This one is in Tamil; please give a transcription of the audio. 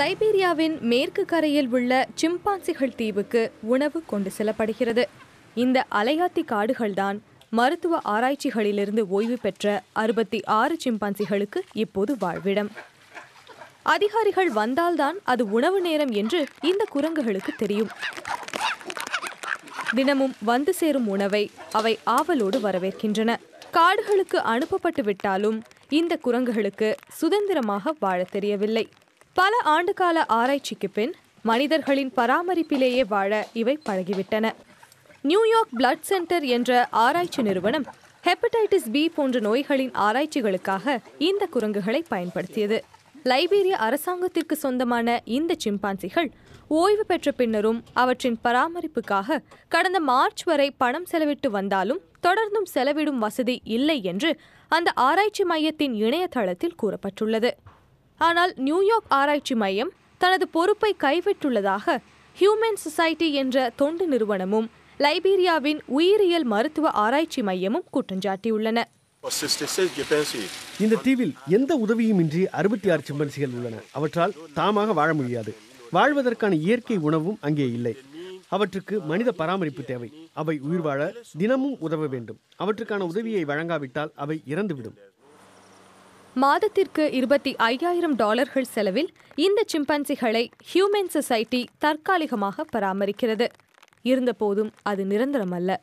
லைபீரியாவின் மேற்கு கரையில் உள்ள சிம்பான்சிகள் தீவுக்கு உணவு கொண்டு செல்லப்படுகிறது இந்த அலையாத்தி காடுகள்தான் மருத்துவ ஆராய்ச்சிகளிலிருந்து ஓய்வு பெற்ற அறுபத்தி ஆறு சிம்பான்சிகளுக்கு இப்போது வாழ்விடம் அதிகாரிகள் வந்தால்தான் அது உணவு நேரம் என்று இந்த குரங்குகளுக்கு தெரியும் தினமும் வந்து சேரும் உணவை அவை ஆவலோடு வரவேற்கின்றன காடுகளுக்கு அனுப்பப்பட்டு விட்டாலும் இந்த குரங்குகளுக்கு சுதந்திரமாக வாழத் தெரியவில்லை பல ஆண்டுகால ஆராய்ச்சிக்கு பின் மனிதர்களின் பராமரிப்பிலேயே வாழ இவை பழகிவிட்டன நியூயார்க் பிளட் சென்டர் என்ற ஆராய்ச்சி நிறுவனம் ஹெப்படைட்டிஸ் பி போன்ற நோய்களின் ஆராய்ச்சிகளுக்காக இந்த குரங்குகளை பயன்படுத்தியது லைபீரிய அரசாங்கத்திற்கு சொந்தமான இந்த சிம்பான்சிகள் ஓய்வு பெற்ற பின்னரும் அவற்றின் பராமரிப்புக்காக கடந்த மார்ச் வரை பணம் செலவிட்டு வந்தாலும் தொடர்ந்தும் செலவிடும் வசதி இல்லை என்று அந்த ஆராய்ச்சி மையத்தின் இணையதளத்தில் கூறப்பட்டுள்ளது ஆனால் நியூயார்க் ஆராய்ச்சி மையம் தனது பொறுப்பை கைவிட்டுள்ளதாக ஹியூமன் சொசைட்டி என்ற தொண்டு நிறுவனமும் லைபீரியாவின் உயிரியல் மருத்துவ ஆராய்ச்சி மையமும் குற்றஞ்சாட்டியுள்ளன இந்த தீவில் எந்த உதவியும் இன்றி அறுபத்தி ஆறு சிம்பன்சிகள் உள்ளன அவற்றால் தாமாக வாழ முடியாது வாழ்வதற்கான இயற்கை உணவும் அங்கே இல்லை அவற்றுக்கு மனித பராமரிப்பு தேவை அவை உயிர் வாழ தினமும் உதவ வேண்டும் அவற்றுக்கான உதவியை வழங்காவிட்டால் அவை இறந்துவிடும் மாதத்திற்கு இருபத்தி ஐயாயிரம் டாலர்கள் செலவில் இந்த சிம்பன்சிகளை ஹியூமன் சொசைட்டி தற்காலிகமாக பராமரிக்கிறது இருந்தபோதும் அது நிரந்தரம் அல்ல